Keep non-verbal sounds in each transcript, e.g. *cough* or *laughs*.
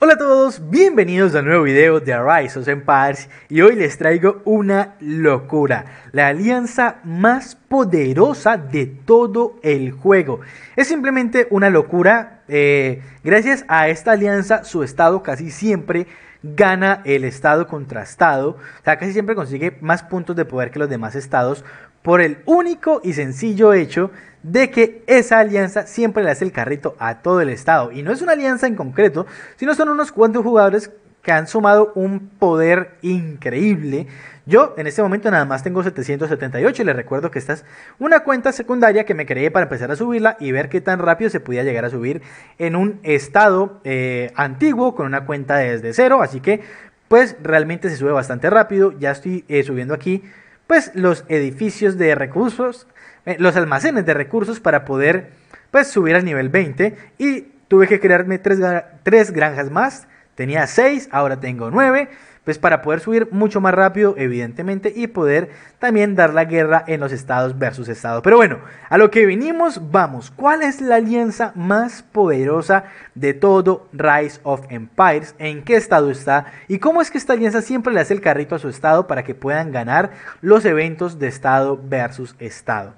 Hola a todos, bienvenidos a un nuevo video de Arise of Empires y hoy les traigo una locura, la alianza más poderosa de todo el juego. Es simplemente una locura, eh, gracias a esta alianza su estado casi siempre gana el Estado contrastado, o sea, casi siempre consigue más puntos de poder que los demás estados por el único y sencillo hecho de que esa alianza siempre le hace el carrito a todo el Estado. Y no es una alianza en concreto, sino son unos cuantos jugadores que han sumado un poder increíble. Yo en este momento nada más tengo 778 y les recuerdo que esta es una cuenta secundaria que me creé para empezar a subirla y ver qué tan rápido se podía llegar a subir en un estado eh, antiguo con una cuenta desde cero. Así que pues realmente se sube bastante rápido. Ya estoy eh, subiendo aquí pues los edificios de recursos, eh, los almacenes de recursos para poder pues subir al nivel 20 y tuve que crearme tres, tres granjas más Tenía 6, ahora tengo 9, pues para poder subir mucho más rápido, evidentemente, y poder también dar la guerra en los estados versus estados. Pero bueno, a lo que vinimos, vamos. ¿Cuál es la alianza más poderosa de todo Rise of Empires? ¿En qué estado está? ¿Y cómo es que esta alianza siempre le hace el carrito a su estado para que puedan ganar los eventos de estado versus estado?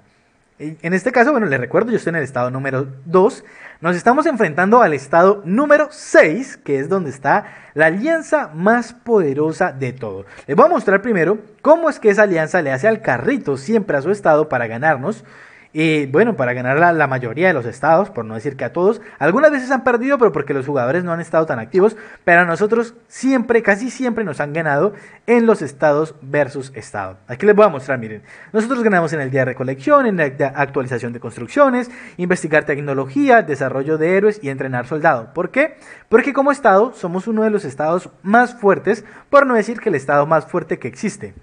En este caso, bueno, les recuerdo, yo estoy en el estado número 2. Nos estamos enfrentando al estado número 6, que es donde está la alianza más poderosa de todo. Les voy a mostrar primero cómo es que esa alianza le hace al carrito siempre a su estado para ganarnos y bueno, para ganar la, mayoría de los estados, por no decir que a todos, algunas veces han perdido, pero porque los jugadores no han estado tan activos, pero a nosotros siempre, casi siempre nos han ganado en los estados versus estado. Aquí les voy a mostrar, miren, nosotros ganamos en el día de recolección, en la actualización de construcciones, investigar tecnología, desarrollo de héroes y entrenar soldado ¿Por qué? Porque como estado somos uno de los estados más fuertes, por no decir que el estado más fuerte que existe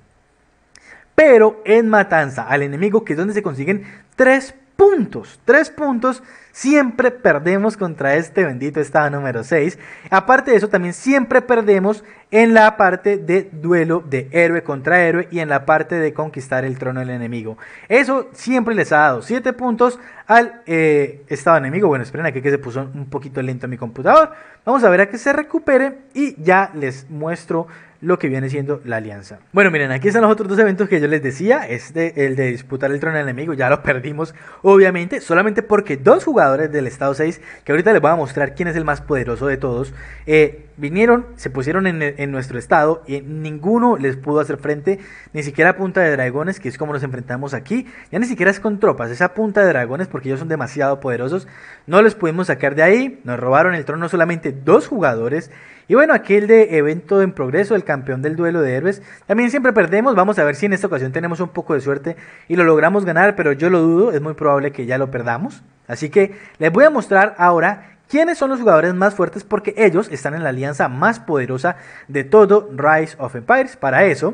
pero en Matanza al enemigo, que es donde se consiguen 3 puntos. 3 puntos. Siempre perdemos contra este bendito estado número 6. Aparte de eso, también siempre perdemos en la parte de duelo de héroe contra héroe y en la parte de conquistar el trono del enemigo. Eso siempre les ha dado 7 puntos al eh, estado enemigo. Bueno, esperen aquí que se puso un poquito lento mi computador. Vamos a ver a que se recupere y ya les muestro lo que viene siendo la alianza. Bueno, miren, aquí están los otros dos eventos que yo les decía. Este, el de disputar el trono enemigo, ya lo perdimos, obviamente, solamente porque dos jugadores del estado 6, que ahorita les voy a mostrar quién es el más poderoso de todos, eh, Vinieron, se pusieron en, nuestro estado y ninguno les pudo hacer frente, ni siquiera a punta de dragones, que es como nos enfrentamos aquí. Ya ni siquiera es con tropas, esa punta de dragones, porque ellos son demasiado poderosos. No los pudimos sacar de ahí, nos robaron el trono solamente dos jugadores. Y bueno, aquel de evento en progreso, el campeón del duelo de héroes. También siempre perdemos, vamos a ver si en esta ocasión tenemos un poco de suerte y lo logramos ganar, pero yo lo dudo, es muy probable que ya lo perdamos. Así que les voy a mostrar ahora ¿Quiénes son los jugadores más fuertes? Porque ellos están en la alianza más poderosa de todo Rise of Empires. Para eso,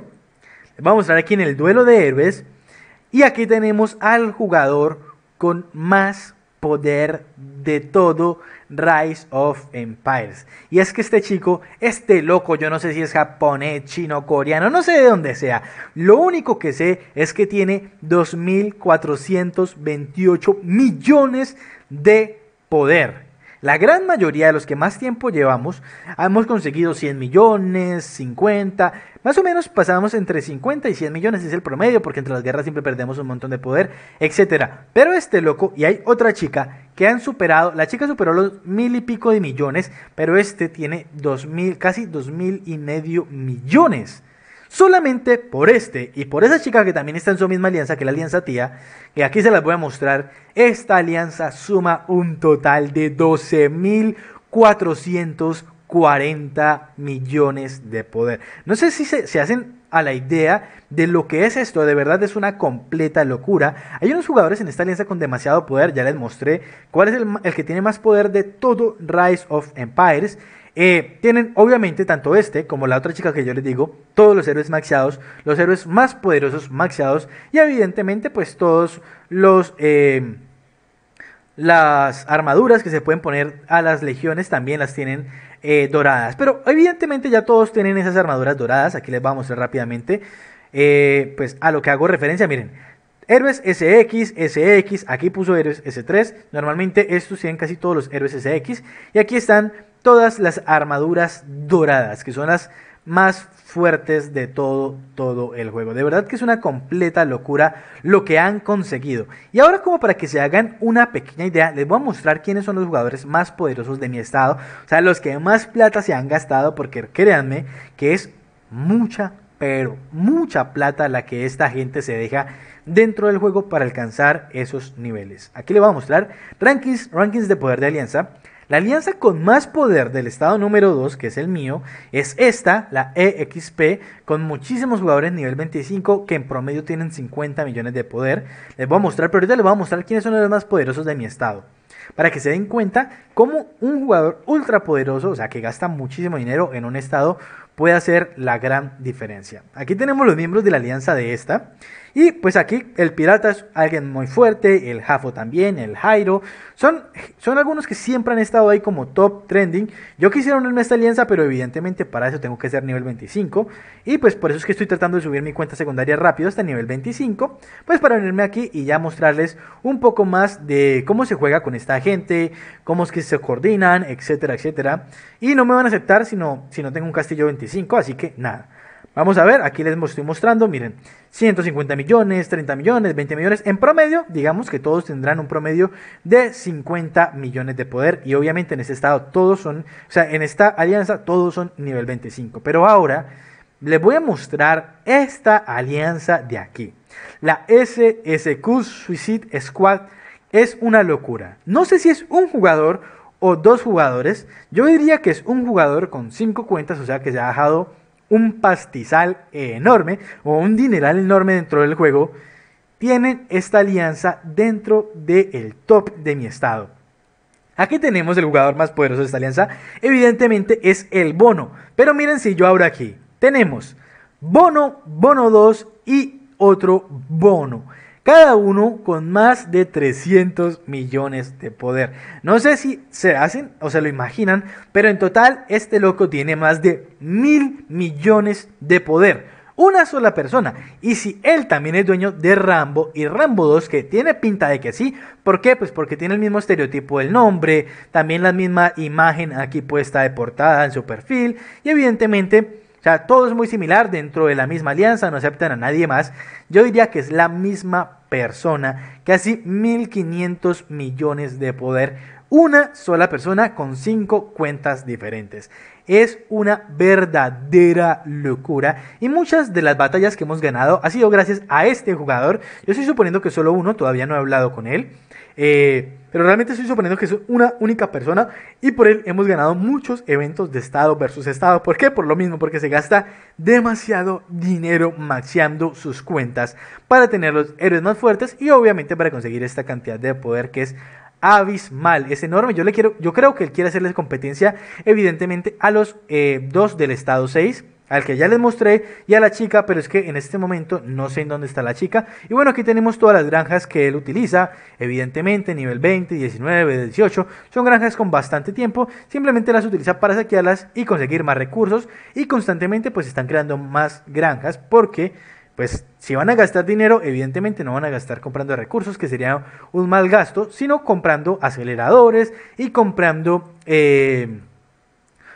les vamos a mostrar aquí en el duelo de héroes. Y aquí tenemos al jugador con más poder de todo Rise of Empires. Y es que este chico, este loco, yo no sé si es japonés, chino, coreano, no sé de dónde sea. Lo único que sé es que tiene 2.428 millones de poder. La gran mayoría de los que más tiempo llevamos, hemos conseguido 100 millones, 50, más o menos pasamos entre 50 y 100 millones, es el promedio, porque entre las guerras siempre perdemos un montón de poder, etc. Pero este loco, y hay otra chica que han superado, la chica superó los mil y pico de millones, pero este tiene dos mil, casi dos mil y medio millones. Solamente por este y por esa chica que también está en su misma alianza, que la alianza tía, que aquí se las voy a mostrar, esta alianza suma un total de 12.440 millones de poder. No sé si se, hacen a la idea de lo que es esto. De verdad es una completa locura. Hay unos jugadores en esta alianza con demasiado poder. Ya les mostré cuál es el que tiene más poder de todo Rise of Empires. Eh, tienen obviamente tanto este como la otra chica que yo les digo, todos los héroes maxeados, los héroes más poderosos maxeados y evidentemente pues todos los... Eh, las armaduras que se pueden poner a las legiones también las tienen eh, doradas. Pero evidentemente ya todos tienen esas armaduras doradas. Aquí les voy a mostrar rápidamente. pues a lo que hago referencia, miren. Héroes SX, SX, aquí puso héroes S3. Normalmente estos tienen casi todos los héroes SX. Y aquí están todas las armaduras doradas, que son las más fuertes de todo, todo el juego. De verdad que es una completa locura lo que han conseguido. Y ahora como para que se hagan una pequeña idea, les voy a mostrar quiénes son los jugadores más poderosos de mi estado. O sea, los que más plata se han gastado, porque créanme que es mucha, pero mucha plata la que esta gente se deja dentro del juego para alcanzar esos niveles. Aquí les voy a mostrar rankings, rankings de poder de alianza. La alianza con más poder del estado número 2, que es el mío, es esta, la EXP, con muchísimos jugadores nivel 25 que en promedio tienen 50 millones de poder. Les voy a mostrar, pero ahorita les voy a mostrar quiénes son los más poderosos de mi estado. Para que se den cuenta cómo un jugador ultra poderoso, o sea, que gasta muchísimo dinero en un estado puede hacer la gran diferencia. Aquí tenemos los miembros de la alianza de esta. Y pues aquí el pirata es alguien muy fuerte, el Jafo también, el Jairo. Son, son algunos que siempre han estado ahí como top trending. Yo quisiera unirme a esta alianza, pero evidentemente para eso tengo que ser nivel 25. Y pues por eso es que estoy tratando de subir mi cuenta secundaria rápido hasta nivel 25. Pues para unirme aquí y ya mostrarles un poco más de cómo se juega con esta gente, cómo es que se coordinan, etcétera, etcétera. Y no me van a aceptar si no, si no tengo un castillo 25 así que nada. Vamos a ver, aquí les estoy mostrando, miren, 150 millones, 30 millones, 20 millones, en promedio, digamos que todos tendrán un promedio de 50 millones de poder y obviamente en este estado todos son, o sea, en esta alianza todos son nivel 25, pero ahora les voy a mostrar esta alianza de aquí, la SSQ Suicide Squad es una locura. No sé si es un jugador o dos jugadores, yo diría que es un jugador con cinco cuentas, o sea que se ha bajado un pastizal enorme o un dineral enorme dentro del juego, tienen esta alianza dentro del top de mi estado. Aquí tenemos el jugador más poderoso de esta alianza, evidentemente es el Bono, pero miren si yo abro aquí, tenemos Bono, Bono 2 y otro Bono cada uno con más de 300 millones de poder. No sé si se hacen o se lo imaginan, pero en total este loco tiene más de mil millones de poder una sola persona. Y si él también es dueño de Rambo y Rambo 2, que tiene pinta de que sí, ¿por qué? Pues porque tiene el mismo estereotipo del nombre, también la misma imagen aquí puesta de portada en su perfil y evidentemente o sea, todo es muy similar dentro de la misma alianza, no aceptan a nadie más. Yo diría que es la misma persona, que casi 1.500 millones de poder una sola persona con cinco cuentas diferentes. Es una verdadera locura y muchas de las batallas que hemos ganado ha sido gracias a este jugador. Yo estoy suponiendo que solo uno, todavía no he hablado con él. Eh, pero realmente estoy suponiendo que es una única persona y por él hemos ganado muchos eventos de estado versus estado. ¿Por qué? Por lo mismo, porque se gasta demasiado dinero maxeando sus cuentas para tener los héroes más fuertes y obviamente para conseguir esta cantidad de poder que es abismal, es enorme. Yo, le quiero, yo creo que él quiere hacerles competencia, evidentemente, a los eh, dos del estado 6, al que ya les mostré, y a la chica, pero es que en este momento no sé en dónde está la chica. Y bueno, aquí tenemos todas las granjas que él utiliza, evidentemente, nivel 20, 19, 18. Son granjas con bastante tiempo, simplemente las utiliza para saquearlas y conseguir más recursos. Y constantemente pues están creando más granjas porque pues si van a gastar dinero, evidentemente no van a gastar comprando recursos, que sería un mal gasto, sino comprando aceleradores y comprando... Eh,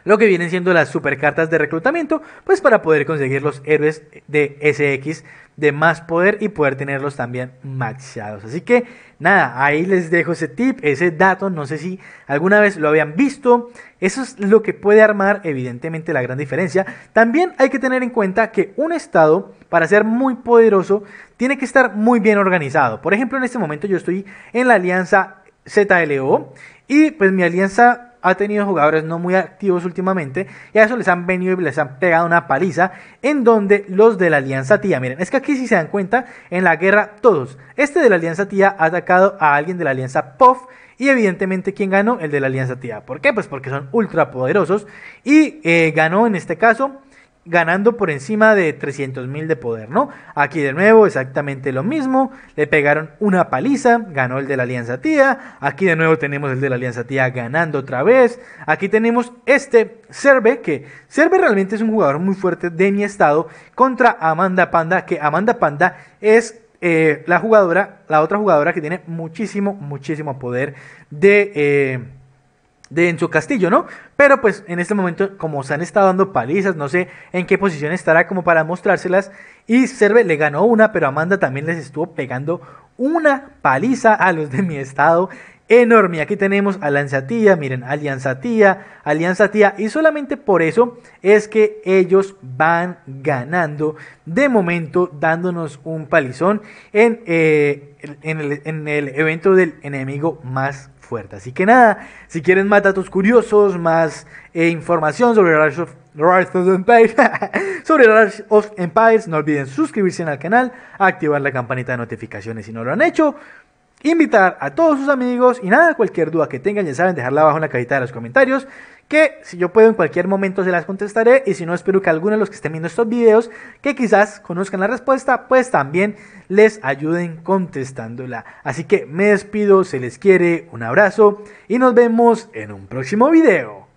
lo que vienen siendo las supercartas de reclutamiento, pues para poder conseguir los héroes de SX de más poder y poder tenerlos también maxeados. Así que nada, ahí les dejo ese tip, ese dato, no sé si alguna vez lo habían visto, eso es lo que puede armar evidentemente la gran diferencia. También hay que tener en cuenta que un estado, para ser muy poderoso, tiene que estar muy bien organizado. Por ejemplo, en este momento yo estoy en la alianza ZLO y pues mi alianza ha tenido jugadores no muy activos últimamente y a eso les han venido y les han pegado una paliza en donde los de la Alianza Tía, miren, es que aquí si se dan cuenta, en la guerra todos, este de la Alianza Tía ha atacado a alguien de la Alianza Puff y evidentemente quién ganó, el de la Alianza Tía, ¿por qué? Pues porque son ultrapoderosos y eh, ganó en este caso ganando por encima de 300 mil de poder, ¿no? Aquí de nuevo exactamente lo mismo, le pegaron una paliza, ganó el de la Alianza Tía, aquí de nuevo tenemos el de la Alianza Tía ganando otra vez, aquí tenemos este Serve, que Serve realmente es un jugador muy fuerte de mi estado, contra Amanda Panda, que Amanda Panda es eh, la jugadora, la otra jugadora que tiene muchísimo, muchísimo poder de... Eh, de, en su castillo, ¿no? Pero pues en este momento, como se han estado dando palizas, no sé en qué posición estará como para mostrárselas. Y Serve le ganó una, pero Amanda también les estuvo pegando una paliza a los de mi estado enorme. Aquí tenemos a Tía, miren, Alianza Tía, Y solamente por eso es que ellos van ganando de momento, dándonos un palizón en, eh, en, el, evento del enemigo más fuerte. Así que nada, si quieren más datos curiosos, más eh, información sobre Rise of, Empires, *laughs* sobre Rise of Empires, no olviden suscribirse al canal, activar la campanita de notificaciones si no lo han hecho invitar a todos sus amigos y nada, cualquier duda que tengan, ya saben, dejarla abajo en la cajita de los comentarios, que si yo puedo en cualquier momento se las contestaré y si no, espero que algunos de los que estén viendo estos videos, que quizás conozcan la respuesta, pues también les ayuden contestándola. Así que me despido, se les quiere, un abrazo y nos vemos en un próximo video.